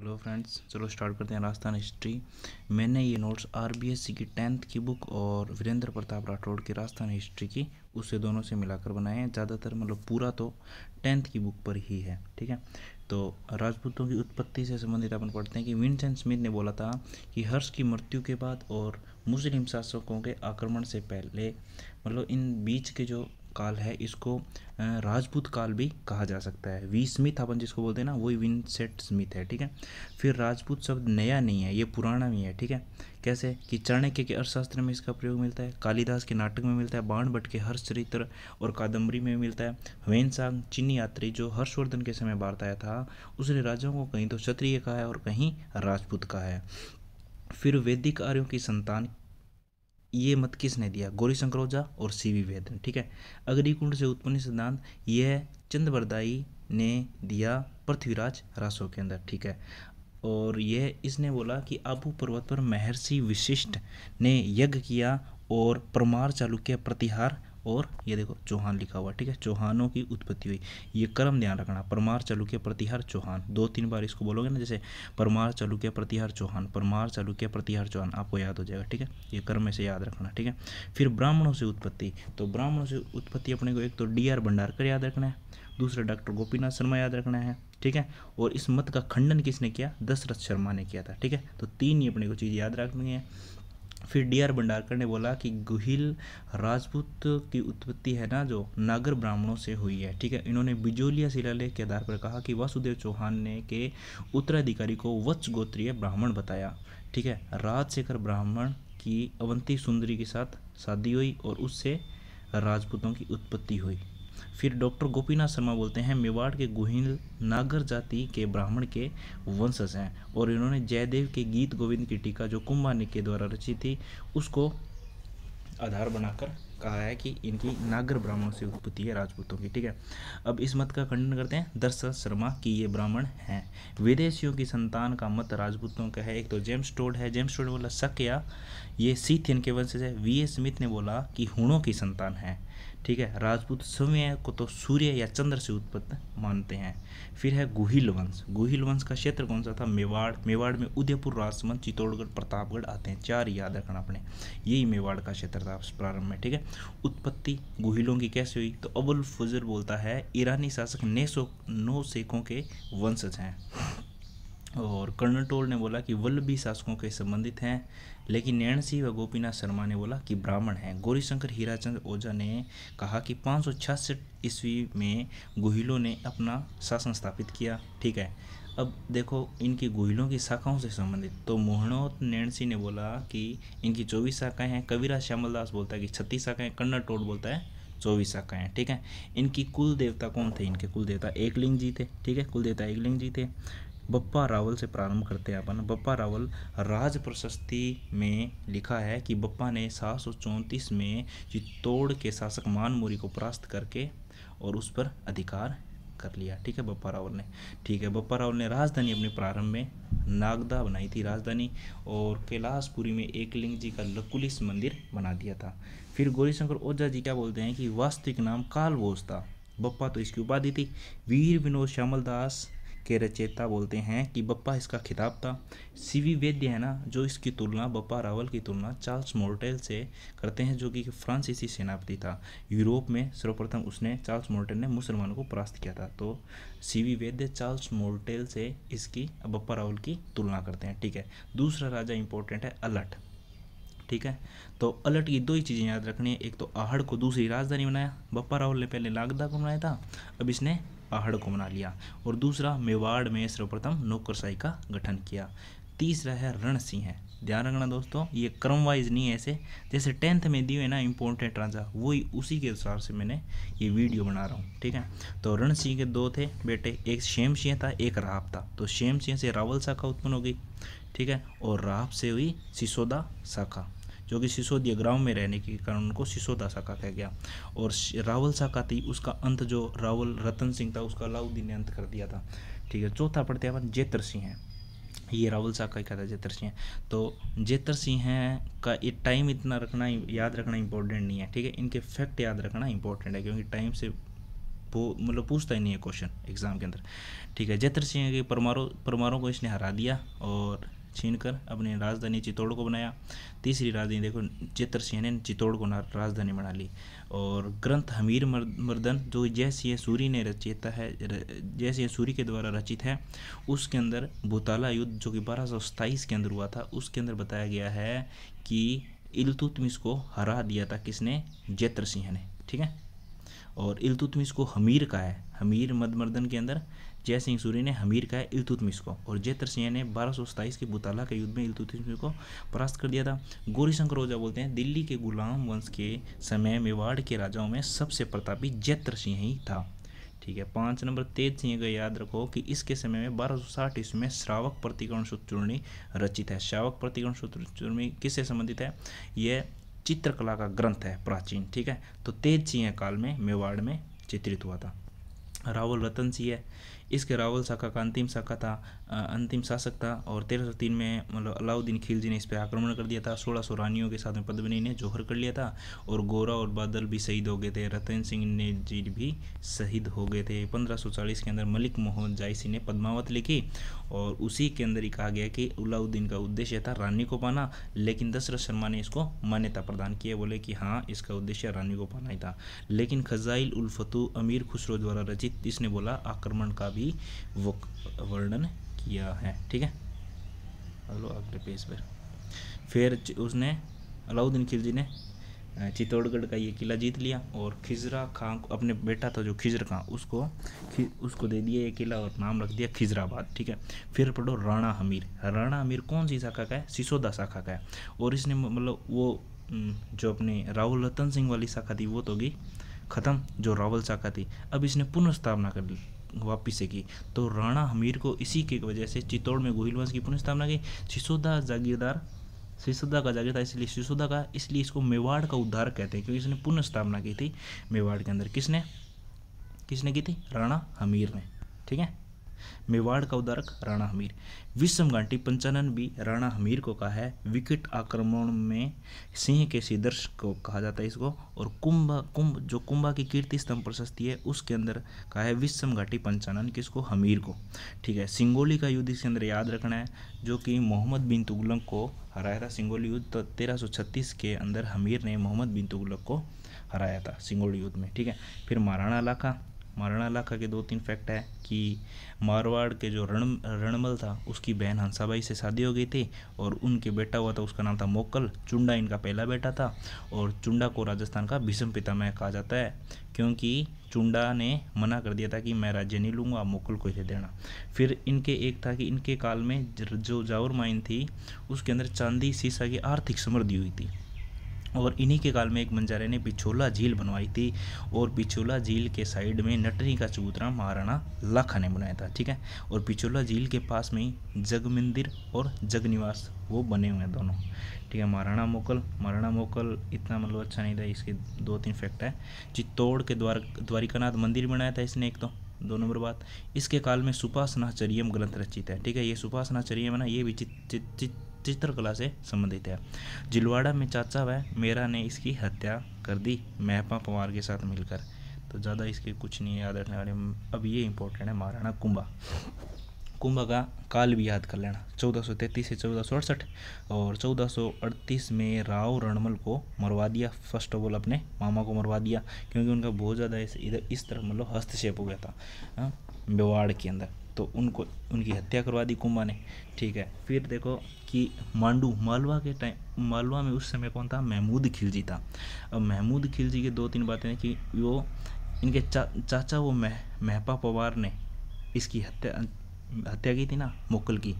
hello friends चलो start करते हैं राजस्थान हिस्ट्री मैंने ये नोट्स आरबीएससी की टेंथ की बुक और वीरेंद्र प्रताप राठौड़ की राजस्थान हिस्ट्री की उससे दोनों से मिलाकर बनाए हैं ज़्यादातर मतलब पूरा तो टेंथ की बुक पर ही है ठीक है तो राजपूतों की उत्पत्ति से संबंधित अपन पढ़ते हैं कि विंसन स्मिथ ने बोला था कि हर्ष की मृत्यु के बाद और मुस्लिम शासकों के आक्रमण से पहले मतलब इन बीच के जो काल है इसको राजपूत काल भी कहा जा सकता है वी स्मिथ अपन जिसको बोलते हैं ना वही विंसेट स्मिथ है ठीक है फिर राजपूत शब्द नया नहीं है ये पुराना भी है ठीक है कैसे कि चाणक्य के अर्थशास्त्र में इसका प्रयोग मिलता है कालिदास के नाटक में मिलता है बाण भट्ट के हर्ष चरित्र और कादम्बरी में मिलता है वेन सांग चीनी यात्री जो हर्षवर्धन के समय भारत आया था उसने राजाओं को कहीं तो क्षत्रिय कहा है और कहीं राजपूत कहा है फिर वैदिक आर्यों की संतान ये मत किसने दिया गौरी शंकरोजा और सी वी वेदन ठीक है कुंड से उत्पन्न सिद्धांत यह चंद्रवरदाई ने दिया पृथ्वीराज रासो के अंदर ठीक है और यह इसने बोला कि आबू पर्वत पर महर्षि विशिष्ट ने यज्ञ किया और परमार चालुक्य प्रतिहार और ये देखो चौहान लिखा हुआ ठीक है चौहानों की उत्पत्ति हुई ये क्रम ध्यान रखना परमार चालुक्य प्रतिहार चौहान दो तीन बार इसको बोलोगे ना जैसे परमार चालुक्य प्रतिहार चौहान परमार चालुक्य प्रतिहार चौहान आपको याद हो जाएगा ठीक है ये क्रम से याद रखना ठीक है फिर ब्राह्मणों से उत्पत्ति तो ब्राह्मणों से उत्पत्ति अपने को एक तो डी आर भंडारकर याद रखना है दूसरा डॉक्टर गोपीनाथ शर्मा याद रखना है ठीक है और इस मत का खंडन किसने किया दशरथ शर्मा ने किया था ठीक है तो तीन ही अपने को चीज़ याद रखनी है फिर डी आर भंडारकर ने बोला कि गुहिल राजपूत की उत्पत्ति है ना जो नागर ब्राह्मणों से हुई है ठीक है इन्होंने बिजोलिया शिलालेख के आधार पर कहा कि वासुदेव चौहान ने के उत्तराधिकारी को वत्स गोत्रीय ब्राह्मण बताया ठीक है राजशेखर ब्राह्मण की अवंती सुंदरी के साथ शादी हुई और उससे राजपूतों की उत्पत्ति हुई फिर डॉक्टर गोपीनाथ शर्मा बोलते हैं मेवाड़ के गुहिल नागर जाति के ब्राह्मण के वंशज हैं और इन्होंने जयदेव के गीत गोविंद की टीका जो कुंभानी के द्वारा रची थी उसको आधार बनाकर कहा है कि इनकी नागर ब्राह्मणों से उत्पत्ति है राजपूतों की ठीक है अब इस मत का खंडन करते हैं दर्शन शर्मा की ये ब्राह्मण हैं विदेशियों की संतान का मत राजपूतों का है एक तो जेम्स टोड है जेम्स टोड बोला सक या ये सीथियन के वंशज है वी ए स्मिथ ने बोला कि हुणों की संतान है ठीक है राजपूत सूर्य को तो सूर्य या चंद्र से उत्पन्न मानते हैं फिर है गुहिल वंश गुहिल वंश का क्षेत्र कौन सा था मेवाड़ मेवाड़ में उदयपुर राजसमंद चित्तौड़गढ़ प्रतापगढ़ आते हैं चार याद रखना अपने यही मेवाड़ का क्षेत्र था प्रारंभ में ठीक है उत्पत्ति गुहिलों की कैसे हुई तो अबुल फजर बोलता है ईरानी शासक ने सो, नौ सेखों के वंशज हैं और कर्णटोल ने बोला कि वल्लभी शासकों के संबंधित हैं लेकिन नैणसी व गोपीनाथ शर्मा ने बोला कि ब्राह्मण हैं गौरीशंकर हीराचंद ओझा ने कहा कि पाँच ईस्वी में गुहिलों ने अपना शासन स्थापित किया ठीक है अब देखो इनकी गुहिलों की शाखाओं से संबंधित तो मोहनोत नैणसी ने बोला कि इनकी चौबीस शाखाएं हैं कविराज श्यामल दास बोलता है कि छत्तीस शाखाएं कन्नड़ टोट बोलता है चौबीस शाखाएं हैं ठीक है इनकी कुल देवता कौन थे इनके कुल देवता एकलिंग जी थे ठीक है कुल देवता एकलिंग जी थे बप्पा रावल से प्रारंभ करते हैं अपन बप्पा रावल राज प्रशस्ति में लिखा है कि बप्पा ने सात में चित्तौड़ के शासक मानमोरी को परास्त करके और उस पर अधिकार कर लिया ठीक है बप्पा रावल ने ठीक है बप्पा रावल ने राजधानी अपने प्रारंभ में नागदा बनाई थी राजधानी और कैलाशपुरी में एकलिंग जी का लकुलिस मंदिर बना दिया था फिर गौरीशंकर ओझा जी क्या बोलते हैं कि वास्तविक नाम कालबोज था बप्पा तो इसकी उपाधि थी वीर विनोद श्यामल दास के रचेता बोलते हैं कि बप्पा इसका खिताब था सीवी वैद्य है ना जो इसकी तुलना बप्पा रावल की तुलना चार्ल्स मोर्टेल से करते हैं जो कि फ्रांसीसी सेनापति था यूरोप में सर्वप्रथम उसने चार्ल्स मोर्टेल ने मुसलमानों को परास्त किया था तो सीवी वैद्य चार्ल्स मोर्टेल से इसकी बप्पा रावल की तुलना करते हैं ठीक है दूसरा राजा इंपॉर्टेंट है अलट ठीक है तो अलर्ट की दो ही चीज़ें याद रखनी है एक तो आहड़ को दूसरी राजधानी बनाया बप्पा रावल ने पहले लागदा को बनाया था अब इसने आहड़ को मना लिया और दूसरा मेवाड़ में सर्वप्रथम नौकरशाही का गठन किया तीसरा है रण सिंह ध्यान रखना दोस्तों ये क्रम वाइज नहीं ऐसे जैसे टेंथ में दिए ना इम्पोर्टेंट राजा वही उसी के अनुसार से मैंने ये वीडियो बना रहा हूँ ठीक है तो रण सिंह के दो थे बेटे एक शेम सिंह था एक राहब था तो शेम सिंह से रावल शाखा उत्पन्न हो गई ठीक है और राहब से हुई सिसोदा शाखा जो कि सिसोदिया ग्राम में रहने के कारण उनको सिसोदा शाखा कह गया और रावल शाखा थी उसका अंत जो रावल रतन सिंह था उसका अलाउद्दीन ने अंत कर दिया था ठीक है चौथा पढ़ते अपन जेतर सिंह है ये रावल शाह का कहता है जेतर सिंह तो जेतर सिंह का ये टाइम इतना रखना याद रखना इंपॉर्टेंट नहीं है ठीक है इनके फैक्ट याद रखना इंपॉर्टेंट है क्योंकि टाइम से वो मतलब पूछता ही नहीं है क्वेश्चन एग्ज़ाम के अंदर ठीक है जेतर सिंह के परमारों परमारों को इसने हरा दिया और छीनकर अपनी राजधानी चित्तौड़ को बनाया तीसरी राजधानी देखो चित्रसेन ने चित्तौड़ को राजधानी बना ली और ग्रंथ हमीर मर्दन जो जय सूरी ने रचिता है जय सूरी के द्वारा रचित है उसके अंदर भूताला युद्ध जो कि बारह के अंदर हुआ था उसके अंदर बताया गया है कि इलतुतमिस को हरा दिया था किसने जैत्र सिंह ने ठीक है और इलतुतमिस को हमीर का है हमीर मदमर्दन के अंदर जय सिंह सूरी ने हमीर का इलतुतमिश को और जयतर सिंह ने बारह सौ सताईस के बुताला के युद्ध में इलतुतमिश को परास्त कर दिया था गौरी शंकर ओझा बोलते हैं दिल्ली के गुलाम वंश के समय मेवाड़ के राजाओं में सबसे प्रतापी जयतर सिंह ही था ठीक है पाँच नंबर तेज सिंह का याद रखो कि इसके समय में बारह सौ साठ ईस्वी में श्रावक प्रतिकरण सूत्रचूर्णी रचित है श्रावक प्रतिकरण सूत्रचूर्णी किससे संबंधित है यह चित्रकला का ग्रंथ है प्राचीन ठीक है तो तेज सिंह काल में मेवाड़ में चित्रित हुआ था रावल रतन सिंह इसके रावल शाखा का अंतिम शाखा था अंतिम शासक था और तेरह सौ तीन में मतलब अलाउद्दीन खिलजी ने इस पर आक्रमण कर दिया था सोलह सौ रानियों के साथ में पद्मिनी ने जौहर कर लिया था और गोरा और बादल भी शहीद हो गए थे रतन सिंह ने जी भी शहीद हो गए थे पंद्रह सौ चालीस के अंदर मलिक मोहम्मद जायसी ने पद्मावत लिखी और उसी के अंदर ही कहा गया कि अलाउद्दीन का उद्देश्य था रानी को पाना लेकिन दशरथ शर्मा ने इसको मान्यता प्रदान की बोले कि हाँ इसका उद्देश्य रानी को पाना ही था लेकिन खजाइल उल्फतू अमीर खुसरो द्वारा रचित इसने बोला आक्रमण का भी वो वर्णन किया है ठीक है हलो अगले पेज पर फिर उसने अलाउद्दीन खिलजी ने चित्तौड़गढ़ का ये किला जीत लिया और खिजरा खां को अपने बेटा था जो खिजर खां उसको उसको दे दिया ये किला और नाम रख दिया खिजराबाद ठीक है फिर पढ़ो राणा हमीर राणा हमीर कौन सी शाखा का है सिसोदा शाखा का है और इसने मतलब वो जो अपने राहुल रतन सिंह वाली शाखा थी वो तो गई ख़त्म जो रावल शाखा थी अब इसने पुनर्स्थापना कर ली वापिस से की तो राणा हमीर को इसी के वजह से चित्तौड़ में गोहिल वंश की पुनः की सिसोदा जागीरदार सिसोदा का जागीरदार इसलिए सिसोदा का इसलिए इसको मेवाड़ का उद्धार कहते हैं क्योंकि इसने पुनः स्थापना की थी मेवाड़ के अंदर किसने किसने की थी राणा हमीर ने ठीक है मेवाड़ का उदारक राणा हमीर विषम घाटी पंचानन भी राणा हमीर को कहा है विकेट आक्रमण में सिंह के सिदर्श को कहा जाता है इसको और कुंभा कुंभ जो कुंभा की कीर्ति स्तंभ प्रशस्ति है उसके अंदर कहा है विषम घाटी पंचानन किसको हमीर को ठीक है सिंगोली का युद्ध इसके अंदर याद रखना है जो कि मोहम्मद बिन तुगलक को हराया था सिंगोली युद्ध तो के अंदर हमीर ने मोहम्मद बिन तुगलक को हराया था सिंगोली युद्ध में ठीक है फिर महाराणा इलाका महाराणा लाखा के दो तीन फैक्ट है कि मारवाड़ के जो रण रणमल था उसकी बहन हंसाबाई से शादी हो गई थी और उनके बेटा हुआ था उसका नाम था मोकल चुंडा इनका पहला बेटा था और चुंडा को राजस्थान का पिता पितामह कहा जाता है क्योंकि चुंडा ने मना कर दिया था कि मैं राज्य नहीं लूँगा मोकल को इसे देना फिर इनके एक था कि इनके काल में जो जावर माइन थी उसके अंदर चांदी सीसा की आर्थिक समृद्धि हुई थी और इन्हीं के काल में एक बंजारे ने बिछोला झील बनवाई थी और बिछोला झील के साइड में नटरी का चबूतरा महाराणा लाखा ने बनाया था ठीक है और बिछोला झील के पास में ही जग मंदिर और जग निवास वो बने हुए हैं दोनों ठीक है महाराणा मोकल महाराणा मोकल इतना मतलब अच्छा नहीं था इसके दो तीन फैक्ट है चित्तौड़ के द्वार द्वारिकानाथ मंदिर बनाया था इसने एक तो दो नंबर बात इसके काल में सुपासनाचरियम ग्रंथ रचित है ठीक है ये सुपासनाचरियम है ना ये भी चित चित चित चित्रकला से संबंधित है जिलवाड़ा में चाचा व मेरा ने इसकी हत्या कर दी महपा पवार के साथ मिलकर तो ज़्यादा इसके कुछ नहीं याद रखने वाले अब ये इंपॉर्टेंट है महाराणा कुंभा कुंभा का काल भी याद कर लेना 1433 से चौदह और 1438 में राव रणमल को मरवा दिया फर्स्ट ऑफ ऑल अपने मामा को मरवा दिया क्योंकि उनका बहुत ज़्यादा इस इधर इस तरह मतलब हस्तक्षेप हो गया था हाँ, मेवाड़ के अंदर तो उनको उनकी हत्या करवा दी कुंभा ने ठीक है फिर देखो कि मांडू मालवा के टाइम मालवा में उस समय कौन था महमूद खिलजी था अब महमूद खिलजी के दो तीन बातें कि वो इनके चा, चाचा वो मह महपा पवार ने इसकी हत्या हत्या की थी ना मोकल की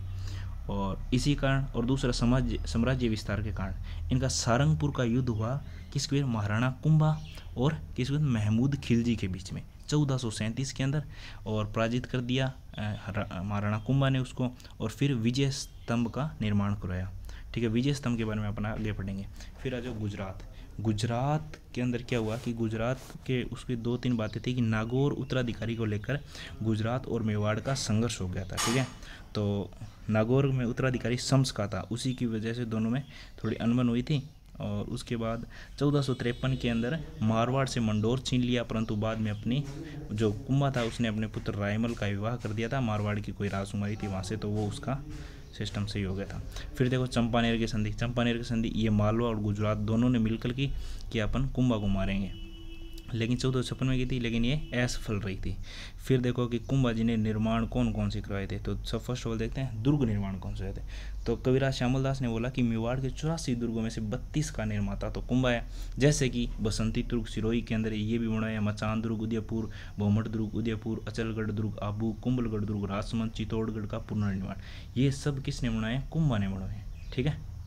और इसी कारण और दूसरा समाज साम्राज्य विस्तार के कारण इनका सारंगपुर का युद्ध हुआ किसके महाराणा कुंभा और किसके महमूद खिलजी के बीच में चौदह के अंदर और पराजित कर दिया महाराणा कुंभा ने उसको और फिर विजय स्तंभ का निर्माण करवाया ठीक है विजय स्तंभ के बारे में अपना आगे पढ़ेंगे फिर आ जाओ गुजरात गुजरात के अंदर क्या हुआ कि गुजरात के उसकी दो तीन बातें थी कि नागौर उत्तराधिकारी को लेकर गुजरात और मेवाड़ का संघर्ष हो गया था ठीक है तो नागौर में उत्तराधिकारी शम्स का था उसी की वजह से दोनों में थोड़ी अनबन हुई थी और उसके बाद चौदह के अंदर मारवाड़ से मंडोर छीन लिया परंतु बाद में अपनी जो कुंभा था उसने अपने पुत्र रायमल का विवाह कर दिया था मारवाड़ की कोई राजकुमारी थी वहाँ से तो वो उसका सिस्टम सही हो गया था फिर देखो चंपानेर की संधि चंपानेर की संधि ये मालवा और गुजरात दोनों ने मिलकर की कि अपन कुंभा को मारेंगे लेकिन चौदह सौ छप्पन में की थी लेकिन ये असफल रही थी फिर देखो कि कुंभा जी ने निर्माण कौन कौन से करवाए थे तो सब फर्स्ट ऑफ ऑल देखते हैं दुर्ग निर्माण कौन से हुए थे तो कविराज श्यामल दास ने बोला कि मेवाड़ के चौरासी दुर्गों में से बत्तीस का निर्माता तो कुंभा है जैसे कि बसंती दुर्ग सिरोही के अंदर ये भी बनाया मचान दुर्ग उदयपुर बहुमठ दुर्ग उदयपुर अचलगढ़ दुर्ग आबू कुंभलगढ़ दुर्ग राजसमंद चित्तौड़गढ़ का पुनर्निर्माण ये सब किसने बनाया कुंभा ने बनाए ठीक है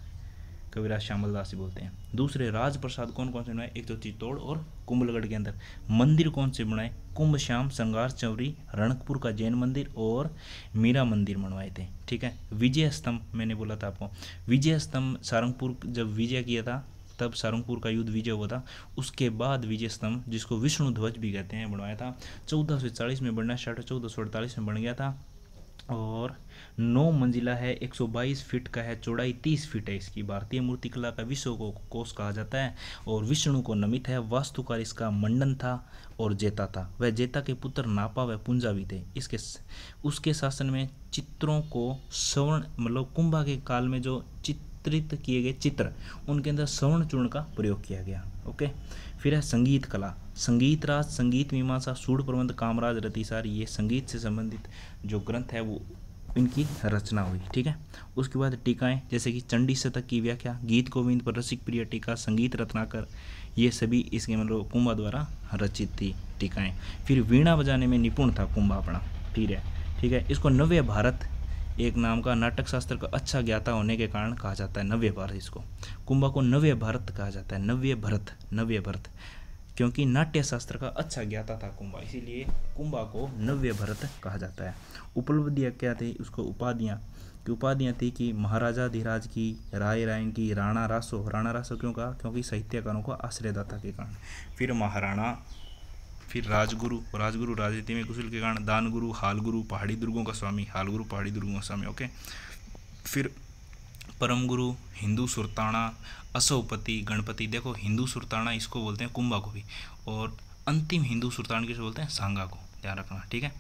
कविराज श्यामल दास बोलते हैं दूसरे राज प्रसाद कौन कौन से बनाए एक तो चित्तौड़ और कुंभलगढ़ के अंदर मंदिर कौन से बनाए कुंभ श्याम संगार चौरी रणकपुर का जैन मंदिर और मीरा मंदिर बनवाए थे ठीक है विजय स्तंभ मैंने बोला था आपको विजय स्तंभ सारंगपुर जब विजय किया था तब सारंगपुर का युद्ध विजय हुआ था उसके बाद विजय स्तंभ जिसको विष्णु ध्वज भी कहते हैं बनवाया था चौदह में बनना स्टार्ट चौदह में बन गया था और नौ मंजिला है 122 फीट का है चौड़ाई 30 फीट है इसकी भारतीय मूर्तिकला का विश्व को कोष कहा जाता है और विष्णु को नमित है वास्तुकार इसका मंडन था और जेता था वह जेता के पुत्र नापा व भी थे इसके उसके शासन में चित्रों को स्वर्ण मतलब कुंभा के काल में जो चित्रित किए गए चित्र उनके अंदर स्वर्ण चूर्ण का प्रयोग किया गया ओके फिर है संगीत कला संगीत राज संगीत मीमांसा सूढ़ प्रबंध कामराज रतिसार ये संगीत से संबंधित जो ग्रंथ है वो इनकी रचना हुई ठीक है उसके बाद टीकाएं जैसे कि चंडी शतक की व्याख्या गीत गोविंद पर रसिक प्रिय टीका संगीत रत्नाकर ये सभी इसके मतलब कुंभा द्वारा रचित थी टीकाएं फिर वीणा बजाने में निपुण था कुंभा अपना ठीक है ठीक है इसको नव्य भारत एक नाम का नाटक शास्त्र का अच्छा ज्ञाता होने के कारण कहा जाता है नव्य भारत इसको कुंभा को नव्य भारत कहा जाता है नव्य भरत नव्य भरत क्योंकि नाट्य शास्त्र का अच्छा ज्ञाता था कुंभा इसीलिए कुंभा को नव्य भरत कहा जाता है उपलब्धियाँ क्या थी उसको उपाधियाँ की उपाधियाँ थी कि महाराजा धीराज की राय रायन की राणा रासो राणा रासो क्यों कहा क्योंकि साहित्यकारों का आश्रयदाता के कारण फिर महाराणा फिर राजगुरु राजगुरु राजनीति में कुशल के कारण दानगुरु हालगुरु हाल गुरु पहाड़ी दुर्गों का स्वामी हाल गुरु पहाड़ी दुर्गों का स्वामी ओके फिर परम गुरु हिंदू सुरताना असोपति गणपति देखो हिंदू सुरताना इसको बोलते हैं कुंभा को भी और अंतिम हिंदू सुरतान किसे बोलते हैं सांगा को ध्यान रखना ठीक है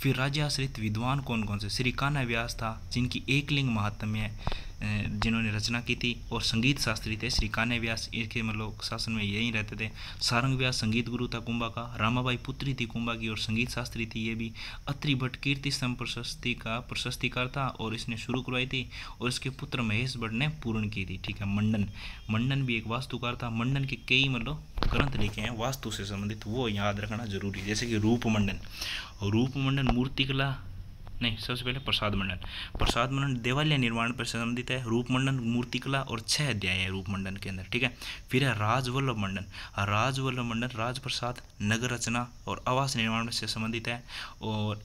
फिर राज्य आश्रित विद्वान कौन कौन से श्री कान्हा व्यास था जिनकी एकलिंग महात्म्य है जिन्होंने रचना की थी और संगीत शास्त्री थे श्री कान्य व्यास इनके मतलब शासन में यहीं रहते थे सारंग व्यास संगीत गुरु था कुंभा का रामाबाई पुत्री थी कुंभा की और संगीत शास्त्री थी ये भी अत्रि भट्ट कीर्ति स्तंभ प्रशस्ति का प्रशस्तिकार था और इसने शुरू करवाई थी और इसके पुत्र महेश भट्ट ने पूर्ण की थी ठीक है मंडन मंडन भी एक वास्तुकार था मंडन के कई मतलब ग्रंथ लिखे हैं वास्तु से संबंधित वो याद रखना जरूरी है जैसे कि रूपमंडन रूपमंडन मूर्तिकला नहीं सबसे पहले प्रसाद मंडन प्रसाद मंडन देवालय निर्माण पर संबंधित है रूप मंडन मूर्तिकला और छह अध्याय है रूप मंडन के अंदर ठीक है फिर है राजवल्लभ मंडन राजवल्लभ मंडन राजप्रसाद नगर रचना और आवास निर्माण से संबंधित है और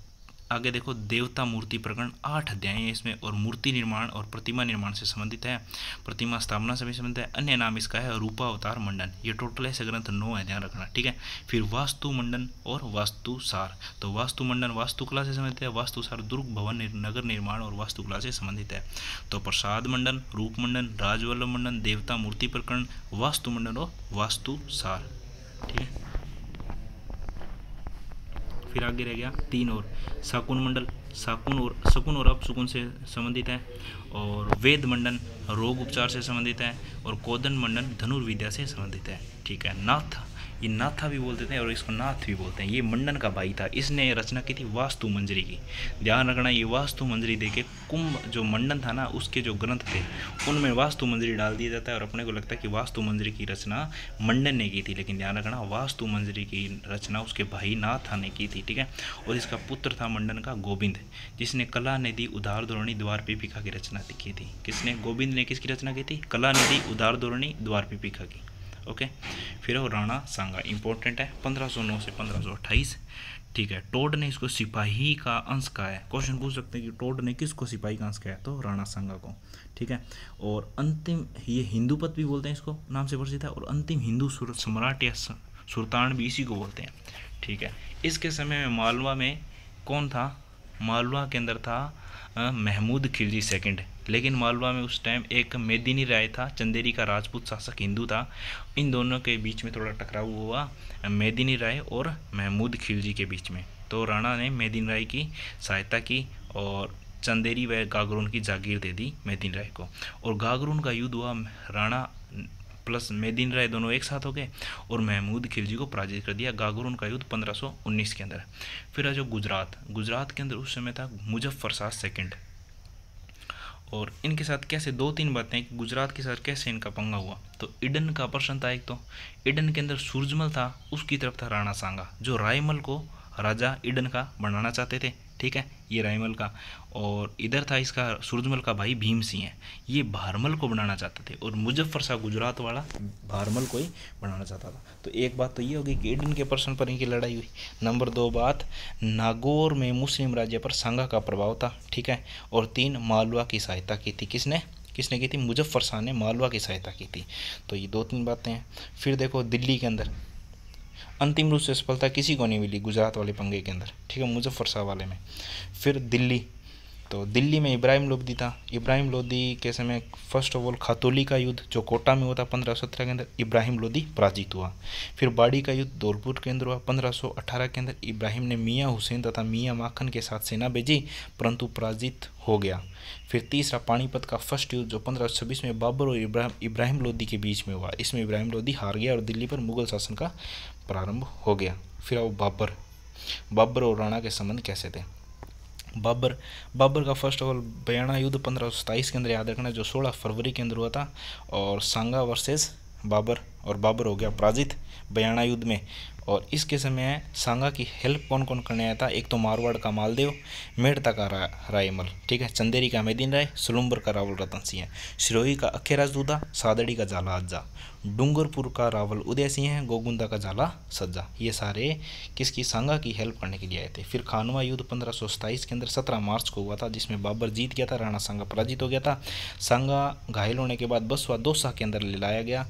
आगे देखो देवता मूर्ति प्रकरण आठ अध्याय है इसमें और मूर्ति निर्माण और प्रतिमा निर्माण से संबंधित है प्रतिमा स्थापना से भी संबंधित है अन्य नाम इसका है रूपा अवतार मंडन ये टोटल ऐसे ग्रंथ नौ है ध्यान रखना ठीक है फिर वास्तु मंडन और वास्तु सार तो वास्तु मंडन वास्तुकला से संबंधित है वास्तु सार दुर्ग भवन नगर निर्माण और वास्तुकला से संबंधित है तो प्रसाद मंडन रूप मंडन राजवल्लभ मंडन देवता मूर्ति प्रकरण वास्तु मंडन और वास्तु सार ठीक है फिर आगे रह गया तीन और शाकुन मंडल शाकुन और शकुन और अपशकुन से संबंधित है और वेद मंडन रोग उपचार से संबंधित है और कोदन मंडन धनुर्विद्या से संबंधित है ठीक है नाथ ये नाथा भी बोलते थे और इसको नाथ भी बोलते हैं ये मंडन का भाई था इसने रचना की थी वास्तु मंजरी की ध्यान रखना ये वास्तु मंजरी दे के कुंभ जो मंडन था ना उसके जो ग्रंथ थे उनमें वास्तु मंजरी डाल दिया जाता है और अपने को लगता है कि वास्तु मंजरी की रचना मंडन ने की थी लेकिन ध्यान रखना वास्तु मंजरी की रचना उसके भाई नाथा ने की थी ठीक है और इसका पुत्र था मंडन का गोविंद जिसने कला निधि उदार धोरणी द्वार पीपिका की रचना की थी किसने गोविंद ने किसकी रचना की थी कला निधि उदार धोरणी द्वार पीपिका की ओके फिर हो राणा सांगा इंपॉर्टेंट है 1509 से 1528 ठीक है टोड ने इसको सिपाही का अंश कहा है क्वेश्चन पूछ सकते हैं कि टोड ने किसको सिपाही का अंश कहा है तो राणा सांगा को ठीक है और अंतिम ये हिंदू पद भी बोलते हैं इसको नाम से प्रसिद्ध है और अंतिम हिंदू सम्राट या सुल्तान भी इसी को बोलते हैं ठीक है इसके समय में मालवा में कौन था मालवा के अंदर था महमूद खिलजी सेकंड लेकिन मालवा में उस टाइम एक मेदिनी राय था चंदेरी का राजपूत शासक हिंदू था इन दोनों के बीच में थोड़ा टकराव हुआ मेदिनी राय और महमूद खिलजी के बीच में तो राणा ने मेदिन राय की सहायता की और चंदेरी व गागरून की जागीर दे दी मेदिन राय को और गागरून का युद्ध हुआ राणा प्लस मेदिन राय दोनों एक साथ हो गए और महमूद खिलजी को पराजित कर दिया गागुरुन का युद्ध 1519 के अंदर फिर आज गुजरात गुजरात के अंदर उस समय था मुजफ्फर शाह सेकेंड और इनके साथ कैसे दो तीन बातें कि गुजरात के साथ कैसे इनका पंगा हुआ तो इडन का प्रश्न था एक तो इडन के अंदर सूरजमल था उसकी तरफ था राणा सांगा जो रायमल को राजा इडन का बनाना चाहते थे ठीक है ये रायमल का और इधर था इसका सूरजमल का भाई भीम सिंह है ये भारमल को बनाना चाहते थे और मुजफ्फर शाह गुजरात वाला भारमल को ही बनाना चाहता था तो एक बात तो ये होगी कि एडन के प्रश्न पर इनकी लड़ाई हुई नंबर दो बात नागौर में मुस्लिम राज्य पर संघा का प्रभाव था ठीक है और तीन मालवा की सहायता की थी किसने किसने की थी मुजफ्फर शाह ने मालवा की सहायता की थी तो ये दो तीन बातें हैं फिर देखो दिल्ली के अंदर अंतिम रूप से सफलता किसी को नहीं मिली गुजरात वाले पंगे के अंदर ठीक है मुजफ्फरशाह वाले में फिर दिल्ली तो दिल्ली में इब्राहिम लोदी था इब्राहिम लोदी के समय फर्स्ट ऑफ ऑल खातोली का युद्ध जो कोटा में हुआ था पंद्रह सत्रह के अंदर इब्राहिम लोदी पराजित हुआ फिर बाड़ी का युद्ध धौलपुर के अंदर हुआ पंद्रह सौ अठारह के अंदर इब्राहिम ने मियाँ हुसैन तथा मियाँ माखन के साथ सेना भेजी परंतु पराजित हो गया फिर तीसरा पानीपत का फर्स्ट युद्ध जो पंद्रह सौ छब्बीस में बाबर और इब्राहिम इब्राहिम लोदी के बीच में हुआ इसमें इब्राहिम लोदी हार गया और दिल्ली पर मुगल शासन का प्रारंभ हो गया फिर आओ बाबर बाबर और राणा के संबंध कैसे थे बाबर बाबर का फर्स्ट ऑफ ऑल बयाना युद्ध पंद्रह के अंदर याद रखना जो सोलह फरवरी के अंदर हुआ था और सांगा वर्सेस बाबर और बाबर हो गया पराजित बयाना युद्ध में और इसके समय सांगा की हेल्प कौन कौन करने आया था एक तो मारवाड़ का मालदेव मेढता का रा, रायमल ठीक है चंदेरी का मेदीन राय सुलुम्बर का रावल रतन सिंह सिरोही का अखेराज दूधा सादड़ी का जालाजा डूंगरपुर का रावल उदय सिंह है गोगुंदा का झाला सज्जा ये सारे किसकी सांगा की हेल्प करने के लिए आए थे फिर खानवा युद्ध पंद्रह के अंदर सत्रह मार्च को हुआ था जिसमें बाबर जीत गया था राणा सांगा पराजित हो गया था सांगा घायल होने के बाद बसवा दोसा के अंदर ले लाया गया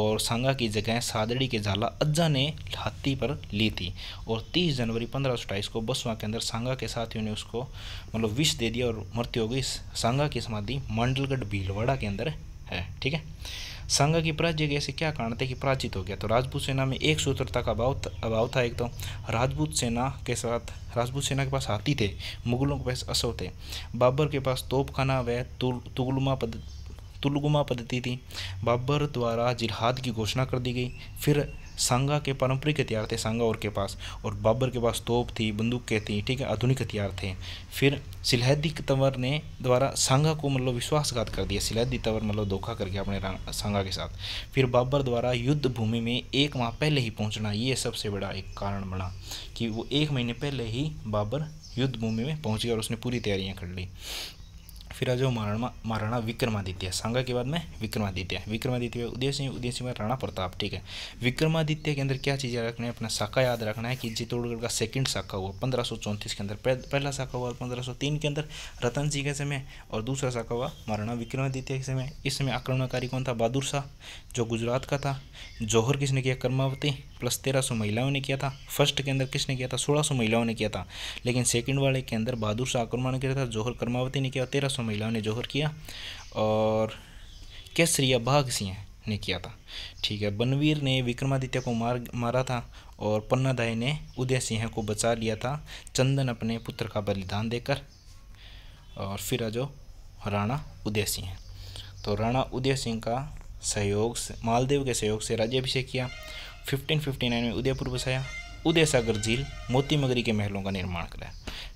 और सांगा की जगह सादड़ी के झाला अज्जा ने हाथी पर ली थी और तीस जनवरी पंद्रह को बसवा के अंदर सांगा के साथियों ने उसको मतलब विष दे दिया और मृत्यु हो गई सांगा की समाधि मंडलगढ़ भीलवाड़ा के अंदर है ठीक है संघ की पराजय ऐसे क्या कारण थे कि पराजित हो गया तो राजपूत सेना में एक सूत्रता का अभाव अभाव था एक तो राजपूत सेना के साथ राजपूत सेना के पास हाथी थे मुगलों के पास असो थे बाबर के पास तोपखाना व तुगलुमा पद तुलगुमा पद्धति थी बाबर द्वारा जिहाद की घोषणा कर दी गई फिर सांगा के पारंपरिक हथियार थे सांगा और के पास और बाबर के पास तोप थी बंदूकें थी ठीक है आधुनिक हथियार थे फिर सिलहदी तंवर ने द्वारा सांगा को मतलब विश्वासघात कर दिया सिलहदी तंवर मतलब धोखा करके अपने सांगा के साथ फिर बाबर द्वारा युद्ध भूमि में एक माह पहले ही पहुँचना ये सबसे बड़ा एक कारण बना कि वो एक महीने पहले ही बाबर युद्ध भूमि में पहुंच गया और उसने पूरी तैयारियां कर ली फिर आ जाओ महाराणा महाराणा विक्रमादित्य सांगा के बाद में विक्रमादित्य विक्रमादित्य उदय सिंह उदय सिंह राणा प्रताप ठीक है विक्रमादित्य के अंदर क्या चीज़ें रखना है अपना शाखा याद रखना है कि चित्तौड़गढ़ का सेकंड शाखा हुआ पंद्रह के अंदर पहला शाखा हुआ पंद्रह के अंदर रतन सिंह के समय और दूसरा शाखा हुआ महाराणा विक्रमादित्य के समय इस समय आक्रमणकारी कौन था बहादुर शाह जो गुजरात का था जौहर किसने किया कर्मावती प्लस तेरह महिलाओं ने किया था फर्स्ट के अंदर किसने किया था सोलह महिलाओं ने किया था लेकिन सेकेंड वाले के अंदर बहादुर शाह आक्रमण किया था जौहर कर्मावती ने किया तेरह महिलाओं ने जौहर किया और कैसरिया बाघ सिंह ने किया था ठीक है बनवीर ने विक्रमादित्य को मार मारा था और पन्नादाय ने उदय सिंह को बचा लिया था चंदन अपने पुत्र का बलिदान देकर और फिर आ राणा उदय सिंह तो राणा उदय सिंह का सहयोग से मालदेव के सहयोग से राज्यभिषेक किया 1559 में उदयपुर बसाया उदय सागर झील मोती मगरी के महलों का निर्माण कराया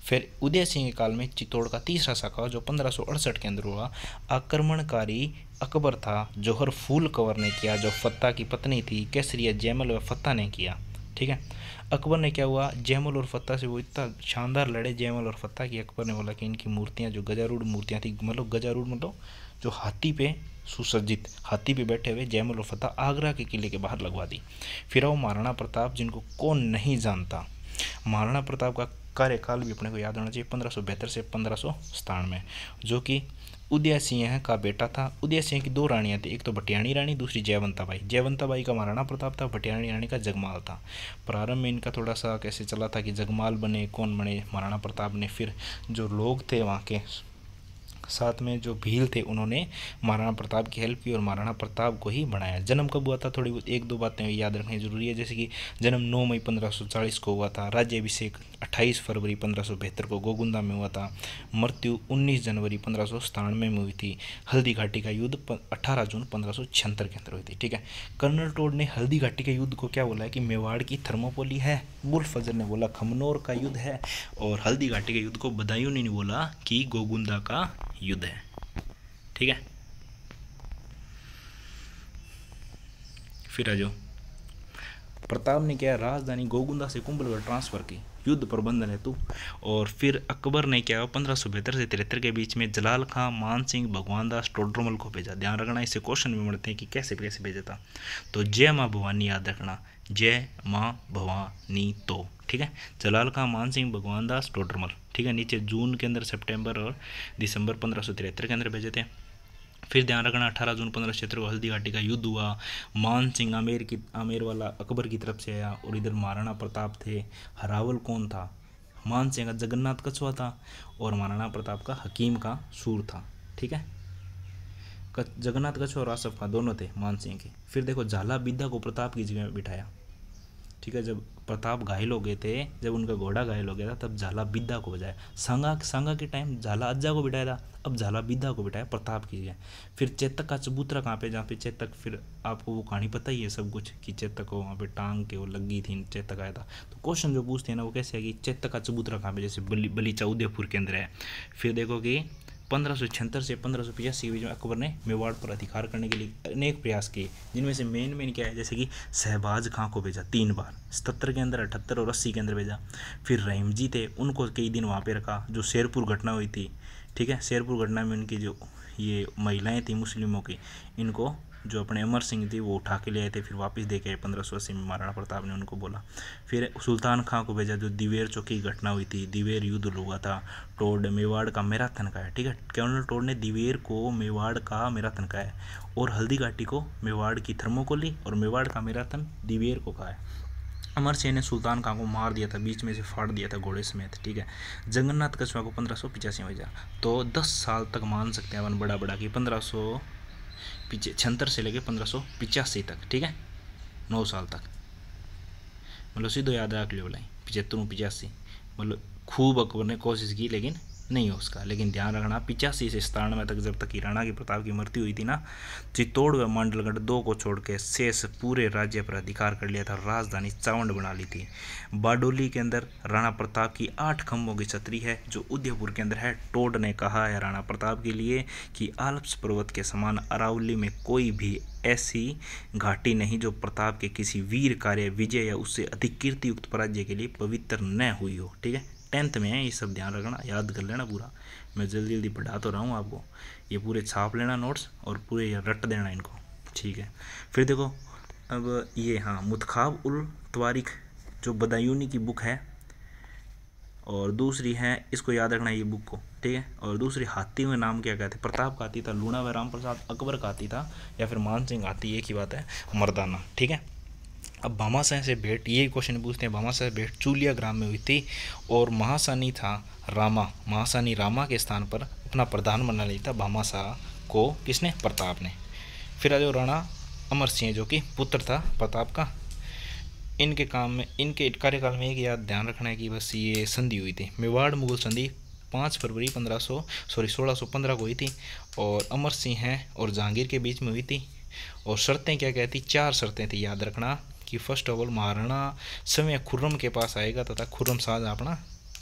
फिर उदय सिंह के काल में चित्तौड़ का तीसरा शाखा जो पंद्रह के अंदर हुआ आक्रमणकारी अकबर था जोहर फूल कंवर ने किया जो फत्ता की पत्नी थी कैसरिया जैमल व फत्ता ने किया ठीक है अकबर ने क्या हुआ जयमल और फत्ता से वो इतना शानदार लड़े जयमल और फत्ता कि अकबर ने बोला कि इनकी मूर्तियाँ जो गजारूढ़ मूर्तियाँ थी मतलब गजारूढ़ मतलब जो हाथी पे सुसज्जित हाथी पे बैठे हुए जयमुल फतेह आगरा के किले के बाहर लगवा दी फिर आओ महाराणा प्रताप जिनको कौन नहीं जानता महाराणा प्रताप का कार्यकाल भी अपने को याद होना चाहिए पंद्रह से पंद्रह में जो कि उदय सिंह का बेटा था उदय सिंह की दो रानियाँ थी एक तो भटियाणी रानी दूसरी जयवंता बाई जयवंता बाई का महाराणा प्रताप था भटियाणी रानी का जगमाल था प्रारंभ में इनका थोड़ा सा कैसे चला था कि जगमाल बने कौन बने महाराणा प्रताप ने फिर जो लोग थे वहाँ के साथ में जो भील थे उन्होंने महाराणा प्रताप की हेल्प की और महाराणा प्रताप को ही बनाया जन्म कब हुआ था थोड़ी एक दो बातें याद रखनी जरूरी है जैसे कि जन्म नौ मई पंद्रह को हुआ था राज्य अभिषेक 28 फरवरी पंद्रह को गोगुंदा में हुआ था मृत्यु 19 जनवरी पंद्रह में हुई थी हल्दी घाटी का युद्ध 18 जून पंद्रह के अंदर हुई थी ठीक है कर्नल टोड ने हल्दी घाटी के युद्ध को क्या बोला है कि मेवाड़ की थर्मोपोली है बुल फजर ने बोला खमनोर का युद्ध है और हल्दी घाटी के युद्ध को बदायूं ने बोला कि गोगुंदा का युद्ध है ठीक है फिर आ जाओ प्रताप ने क्या राजधानी गोगुंदा से कुंभलगढ़ ट्रांसफ़र की युद्ध प्रबंधन हेतु और फिर अकबर ने क्या पंद्रह सौ बहत्तर से तिहत्तर के बीच में जलाल खां मान सिंह भगवान दास टोड्रोमल को भेजा ध्यान रखना इससे क्वेश्चन भी मिलते हैं कि कैसे कैसे भेजा था तो जय माँ भवानी याद रखना जय माँ भवानी तो ठीक है जलाल खां मान सिंह भगवान दास टोड्रमल ठीक है नीचे जून के अंदर सेप्टेम्बर और दिसंबर पंद्रह के अंदर भेजे थे फिर ध्यान रखना अठारह जून पंद्रह क्षेत्र को हल्दी घाटी का युद्ध हुआ मान सिंह आमेर की आमेर वाला अकबर की तरफ से आया और इधर महाराणा प्रताप थे हरावल कौन था मान सिंह का जगन्नाथ कछुआ था और महाराणा प्रताप का हकीम का सूर था ठीक है जगन्नाथ कछुआ और आसफ का दोनों थे मान सिंह के फिर देखो झाला बिद्या को प्रताप की जगह बिठाया ठीक है जब प्रताप घायल हो गए थे जब उनका घोड़ा घायल हो गया था तब झाला बिद्दा को बजाया सांगा सांगा के टाइम झाला अज्जा को बिठाया था अब झाला बिद्दा को बिठाया प्रताप की जगह फिर चेतक का चबूतरा कहाँ पे जहाँ पे चेतक फिर आपको वो कहानी पता ही है सब कुछ कि चेतक को वहाँ पे टांग के वो लगी थी चेतक आया था तो क्वेश्चन जो पूछते हैं ना वो कैसे है कि चेतक का चबूतरा कहाँ पे जैसे बली बली उदयपुर के अंदर है फिर देखो कि पंद्रह से पंद्रह के बीच में अकबर ने मेवाड़ पर अधिकार करने के लिए अनेक प्रयास किए जिनमें से मेन मेन क्या है जैसे कि शहबाज खां को भेजा तीन बार सतर के अंदर अठहत्तर और अस्सी के अंदर भेजा फिर रहीमजी थे उनको कई दिन वहाँ पर रखा जो शेरपुर घटना हुई थी ठीक है शेरपुर घटना में उनकी जो ये महिलाएं थी मुस्लिमों की इनको जो अपने अमर सिंह थे वो उठा के ले आए थे फिर वापस दे के आए पंद्रह सौ अस्सी में महाराणा प्रताप ने उनको बोला फिर सुल्तान खां को भेजा जो दिवेर चौकी घटना हुई थी दिवेर युद्ध हुआ था टोड मेवाड़ का मैराथन का है ठीक है कर्नल टोड ने दिवेर को मेवाड़ का मैराथन का है और हल्दी घाटी को मेवाड़ की थर्मोकोली और मेवाड़ का मैराथन दिवेर को कहा है अमर सिंह ने सुल्तान खां को मार दिया था बीच में से फाड़ दिया था घोड़े समेत ठीक है जगन्नाथ कछुआ को पंद्रह सौ पिचासी में भेजा तो दस साल तक मान सकते हैं अपन बड़ा बड़ा कि पंद्रह सौ छिहत्तर से लेके पंद्रह सौ तक ठीक है नौ साल तक मतलब सीधो याद रख लियो बोलाई पिचहत्तर पिचासी मतलब खूब अकबर ने कोशिश की लेकिन नहीं हो उसका लेकिन ध्यान रखना पिचासी से सतानवे तक जब तक राणा की प्रताप की मृत्यु हुई थी ना चित्तौड़ व मंडलगढ़ दो को छोड़ के शेष पूरे राज्य पर अधिकार कर लिया था राजधानी चावंड बना ली थी बाडोली के अंदर राणा प्रताप की आठ खम्भों की छतरी है जो उदयपुर के अंदर है टोड ने कहा है राणा प्रताप के लिए कि आल्प्स पर्वत के समान अरावली में कोई भी ऐसी घाटी नहीं जो प्रताप के किसी वीर कार्य विजय या उससे अधिक युक्त पराजय के लिए पवित्र न हुई हो ठीक है टेंथ में है ये सब ध्यान रखना याद कर लेना पूरा मैं जल्दी जल्दी पढ़ा तो रहा हूँ आपको ये पूरे छाप लेना नोट्स और पूरे रट देना इनको ठीक है फिर देखो अब ये हाँ मुतखाब उल तवारिक जो बदायूनी की बुक है और दूसरी है इसको याद रखना ये बुक को ठीक है और दूसरी हाथी में नाम क्या कहते प्रताप आती था लूणा व राम प्रसाद अकबर काती था या फिर मान सिंह आती एक ही बात है मर्दाना ठीक है अब भामाशाह से भेंट ये क्वेश्चन पूछते हैं भामाशाह से भेंट चूलिया ग्राम में हुई थी और महासानी था रामा महासानी रामा के स्थान पर अपना प्रधान बना लिया था भामाशाह को किसने प्रताप ने फिर आज राणा अमर सिंह जो कि पुत्र था प्रताप का इनके काम में इनके कार्यकाल में एक याद ध्यान रखना है कि बस ये संधि हुई थी मेवाड़ मुगल संधि पाँच फरवरी पंद्रह सौ सॉरी सोलह सौ पंद्रह को हुई थी और अमर सिंह हैं और जहांगीर के बीच में हुई थी और शर्तें क्या कहती चार शर्तें थी याद रखना कि फर्स्ट ऑफ ऑल महाराणा समय खुर्रम के पास आएगा तथा खुर्रम साझा अपना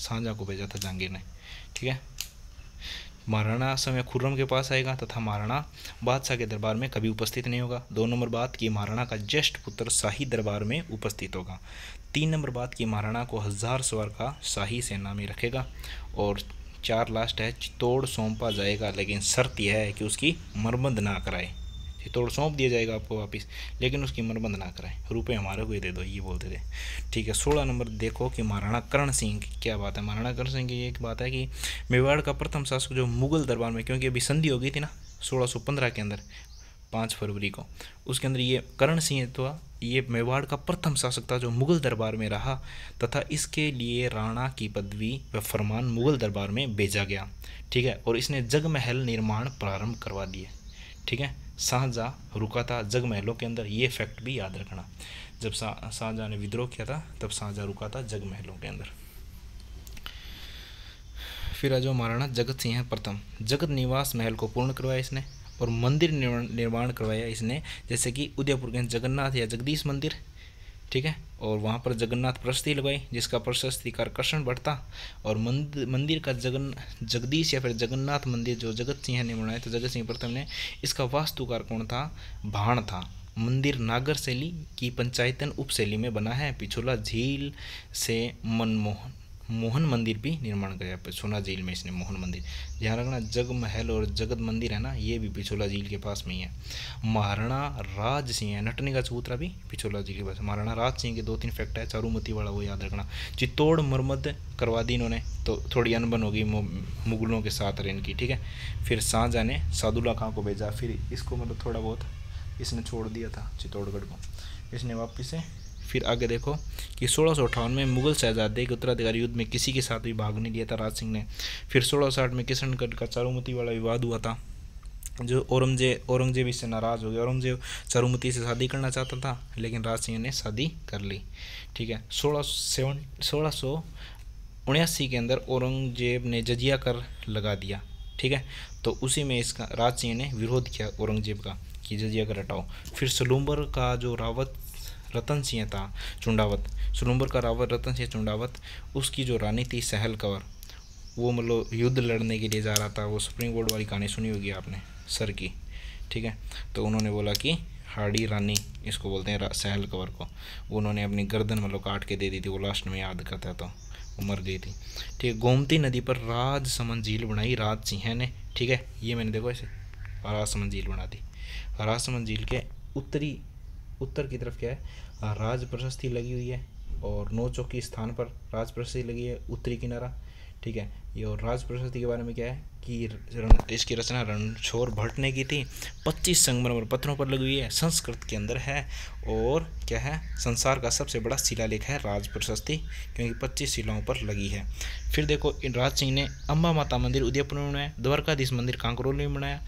साझा को भेजा था जहांगीर ने ठीक है महाराणा समय खुर्रम के पास आएगा तथा महाराणा बादशाह के दरबार में कभी उपस्थित नहीं होगा दो नंबर बात कि महाराणा का ज्येष्ठ पुत्र शाही दरबार में उपस्थित होगा तीन नंबर बात कि महाराणा को हजार सवार का शाही सेना में रखेगा और चार लास्ट है चित्तौड़ सौंपा जाएगा लेकिन शर्त यह है कि उसकी मरमद ना कराए ये तोड़ सौंप दिया जाएगा आपको वापस लेकिन उसकी बंद ना कराएं रुपये हमारे को ही दे दो ये बोलते थे ठीक है सोलह नंबर देखो कि महाराणा करण सिंह की क्या बात है महाराणा करण सिंह की एक बात है कि मेवाड़ का प्रथम शासक जो मुगल दरबार में क्योंकि अभी संधि हो गई थी ना सोलह के अंदर पाँच फरवरी को उसके अंदर ये करण सिंह तो ये मेवाड़ का प्रथम शासक था जो मुगल दरबार में रहा तथा इसके लिए राणा की पदवी व फरमान मुगल दरबार में भेजा गया ठीक है और इसने जगमहल निर्माण प्रारंभ करवा दिए ठीक है शाहजहाँ रुका था जग महलों के अंदर ये फैक्ट भी याद रखना जब शाहजहाँ ने विद्रोह किया था तब शाहजहाँ रुका था जग महलों के अंदर फिर आज महाराणा जगत सिंह प्रथम जगत निवास महल को पूर्ण करवाया इसने और मंदिर निर्माण करवाया इसने जैसे कि उदयपुर के जगन्नाथ या जगदीश मंदिर ठीक है और वहाँ पर जगन्नाथ प्रस्थी लगाई जिसका प्रशस्ति का आकर्षण बढ़ता और मंदिर का जगन जगदीश या फिर जगन्नाथ मंदिर जो जगत सिंह ने बनाया तो जगत सिंह प्रथम ने इसका वास्तुकार कौन था भाण था मंदिर नागर शैली की पंचायतन उपशैली में बना है पिछोला झील से मनमोहन मोहन मंदिर भी निर्माण कराया पिछोला झील में इसने मोहन मंदिर ध्यान रखना जग महल और जगत मंदिर है ना ये भी पिछोला झील के पास में ही है महाराणा राज सिंह है नटनी का चबूतरा भी पिछोला झील के पास महाराणा राज सिंह के दो तीन फैक्ट है चारूमती वाला वो याद रखना चित्तौड़ मरम्मत करवा दी इन्होंने तो थोड़ी अनबन होगी मुगलों के साथ रेन की ठीक है फिर शाहजहाँ ने सादुल्ला खां को भेजा फिर इसको मतलब थोड़ा बहुत इसने छोड़ दिया था चित्तौड़गढ़ को इसने वापस से फिर आगे देखो कि सोलह में मुगल शहजादे के उत्तराधिकारी युद्ध में किसी के साथ भी भाग नहीं लिया था राज सिंह ने फिर सोलह में किशनगढ़ का चारूमती वाला विवाद हुआ था जो औरंगजेब औरंगजेब इससे नाराज़ हो गया औरंगजेब चारूमती से शादी करना चाहता था लेकिन राज सिंह ने शादी कर ली ठीक है सोलह सेवन सोलह सौ उन्यासी के अंदर औरंगजेब ने जजिया कर लगा दिया ठीक है तो उसी में इसका राज सिंह ने विरोध किया औरंगजेब का कि जजिया कर हटाओ फिर सलूम्बर का जो रावत रतन सिंह था चुंडावत सुलूम्बर का रावत रतन सिंह चुंडावत उसकी जो रानी थी सहल कंवर वो मतलब युद्ध लड़ने के लिए जा रहा था वो सुप्रीम कोर्ट वाली कहानी सुनी होगी आपने सर की ठीक है तो उन्होंने बोला कि हार्डी रानी इसको बोलते हैं सहल कंवर को उन्होंने अपनी गर्दन मतलब काट के दे दी थी वो लास्ट में याद करता है तो वो मर गई थी ठीक है गोमती नदी पर राज समन झील बनाई राज सिंह ने ठीक है ये मैंने देखो ऐसे राजसमन झील बना दी राजसमन झील के उत्तरी उत्तर की तरफ क्या है राज प्रशस्ति लगी हुई है और नौ चौकी स्थान पर राज प्रशस्ति लगी है उत्तरी किनारा ठीक है ये और राज प्रशस्ति के बारे में क्या है की इसकी रचना रणछोर भट्ट ने की थी 25 संगमरमर पत्थरों पर लगी हुई है संस्कृत के अंदर है और क्या है संसार का सबसे बड़ा शिलालेख है राज प्रशस्ति क्योंकि 25 शिलाओं पर लगी है फिर देखो राज सिंह ने अम्बा माता मंदिर उदयपुर में बनाया द्वारकाधीश मंदिर कांकरोल में बनाया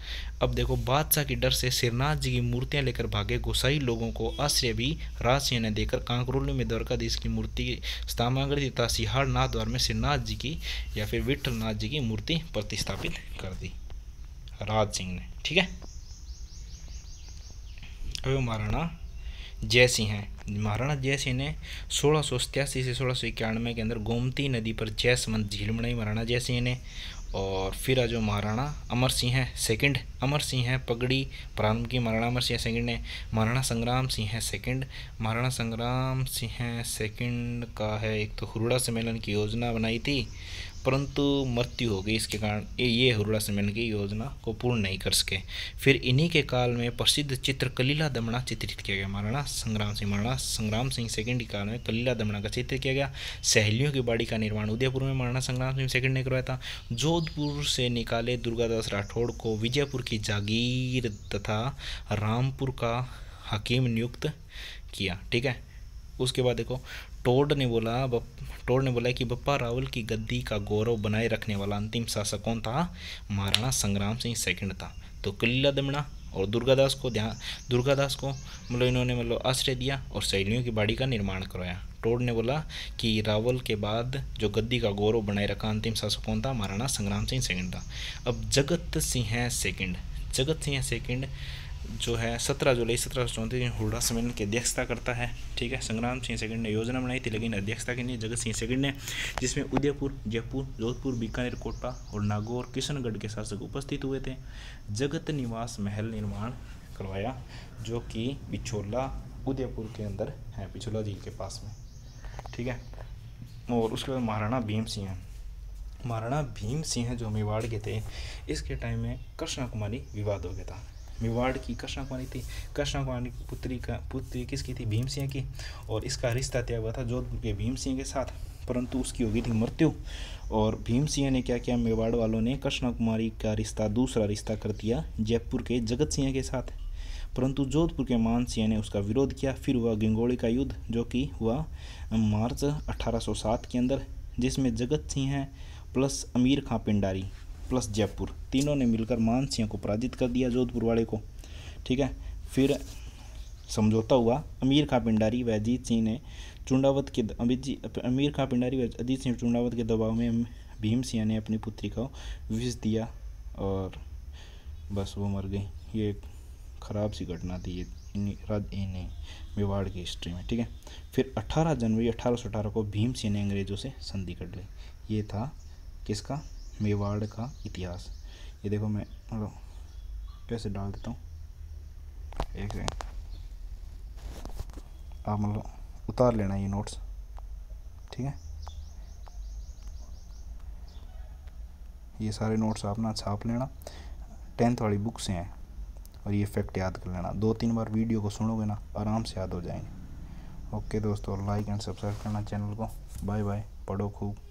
अब देखो बादशाह के डर से सिरनाथ जी की मूर्तियाँ लेकर भागे गोसाई लोगों को आश्रय भी राज सिंह ने देकर कांकरोल में द्वारकाधीश की मूर्ति स्थापना कर दी था सिहाड़ नाथ द्वार में सिरनाथ जी की या फिर विठलनाथ जी की मूर्ति प्रतिस्थापित अपील कर दी राज सिंह ने ठीक है अभी महाराणा जय सिंह हैं महाराणा जय सिंह ने सोलह सौ सतासी से सोलह सौ इक्यानवे के अंदर गोमती नदी पर जयसमंद झील बनाई महाराणा जय सिंह ने और फिर आज महाराणा अमर सिंह है सेकंड अमर सिंह है पगड़ी प्रारंभ की महाराणा अमर सिंह सेकंड ने महाराणा संग्राम सिंह है सेकंड महाराणा संग्राम सिंह सेकंड का है एक तो हुरुड़ा सम्मेलन की योजना बनाई थी परंतु मृत्यु हो गई इसके कारण ये ये हुरड़ा सम्मेलन की योजना को पूर्ण नहीं कर सके फिर इन्हीं के काल में प्रसिद्ध चित्र कलीला दमना चित्रित किया गया महाराणा संग्राम सिंह महाराणा संग्राम सिंह सेकंड के काल में कलीला दमना का चित्र किया गया सहेलियों की बाड़ी का निर्माण उदयपुर में महाराणा संग्राम सिंह सेकंड ने करवाया था जोधपुर से निकाले दुर्गादास राठौड़ को विजयपुर की जागीर तथा रामपुर का हकीम नियुक्त किया ठीक है उसके बाद देखो टोड ने बोला टोड ने बोला कि बप्पा रावल की गद्दी का गौरव बनाए रखने वाला अंतिम शासक कौन था महाराणा संग्राम सिंह सेकंड था तो कलीला दमड़ा और दुर्गादास को ध्यान दुर्गादास को मतलब इन्होंने मतलब आश्रय दिया और शैलियों की बाड़ी का निर्माण करवाया टोड ने बोला कि रावल के बाद जो गद्दी का गौरव बनाए रखा अंतिम शासक कौन था महाराणा संग्राम सिंह सेकंड था अब जगत सिंह है सेकंड जगत सिंह सेकंड जो है सत्रह जुलाई सत्रह सौ चौंतीस में हुडा सम्मेलन की अध्यक्षता करता है ठीक है संग्राम सिंह सेकंड ने योजना बनाई थी लेकिन अध्यक्षता के लिए जगत सिंह सेकंड ने जिसमें उदयपुर जयपुर जोधपुर बीकानेर कोटा और नागौर किशनगढ़ के शासक उपस्थित हुए थे जगत निवास महल निर्माण करवाया जो कि बिछोला उदयपुर के अंदर है पिछोला झील के पास में ठीक है और उसके बाद महाराणा भीम सिंह महाराणा भीम सिंह जो मेवाड़ के थे इसके टाइम में कृष्णा कुमारी विवाद हो गया था मेवाड़ की कृष्णा कुमारी थी कृष्णा कुमारी की पुत्री का पुत्री किसकी थी भीम सिंह की और इसका रिश्ता तय हुआ था जोधपुर के भीम सिंह के साथ परंतु उसकी होगी थी मृत्यु और भीम सिंह ने क्या किया मेवाड़ वालों ने कृष्णा कुमारी का रिश्ता दूसरा रिश्ता कर दिया जयपुर के जगत सिंह के साथ परंतु जोधपुर के मान सिंह ने उसका विरोध किया फिर हुआ गंगोड़ी का युद्ध जो कि हुआ मार्च 1807 के अंदर जिसमें जगत सिंह प्लस अमीर खां पिंडारी प्लस जयपुर तीनों ने मिलकर मान सिंह को पराजित कर दिया जोधपुर वाले को ठीक है फिर समझौता हुआ अमीर खां पिंडारी व अजीत सिंह ने चुंडावत के अभिजीत अमीर खां पिंडारी व अजीत सिंह चुंडावत के दबाव में भीम सिंह ने अपनी पुत्री को विष दिया और बस वो मर गई ये एक ख़राब सी घटना थी ये इन्हीं मेवाड़ की हिस्ट्री में ठीक है फिर 18 जनवरी अठारह को भीम सिंह ने अंग्रेज़ों से संधि कर ली ये था किसका मेवाड़ का इतिहास ये देखो मैं मतलब कैसे डाल देता हूँ एक सेकेंड आप मतलब उतार लेना ये नोट्स ठीक है ये सारे नोट्स आप ना छाप लेना टेंथ वाली बुक से हैं और ये फैक्ट याद कर लेना दो तीन बार वीडियो को सुनोगे ना आराम से याद हो जाएंगे ओके दोस्तों लाइक एंड सब्सक्राइब करना चैनल को बाय बाय पढ़ो खूब